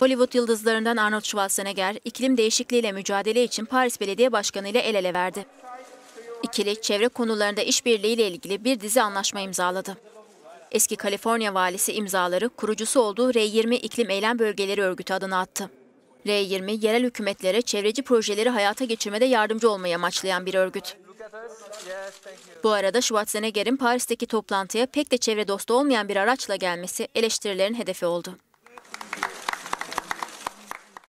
Hollywood yıldızlarından Arnold Schwarzenegger, iklim değişikliğiyle mücadele için Paris Belediye Başkanı ile el ele verdi. İkili, çevre konularında işbirliği ile ilgili bir dizi anlaşma imzaladı. Eski Kaliforniya valisi imzaları kurucusu olduğu R20 İklim Eylem Bölgeleri Örgütü adını attı. R20, yerel hükümetlere çevreci projeleri hayata geçirmede yardımcı olmayı amaçlayan bir örgüt. Bu arada Schwarzenegger'in Paris'teki toplantıya pek de çevre dostu olmayan bir araçla gelmesi eleştirilerin hedefi oldu.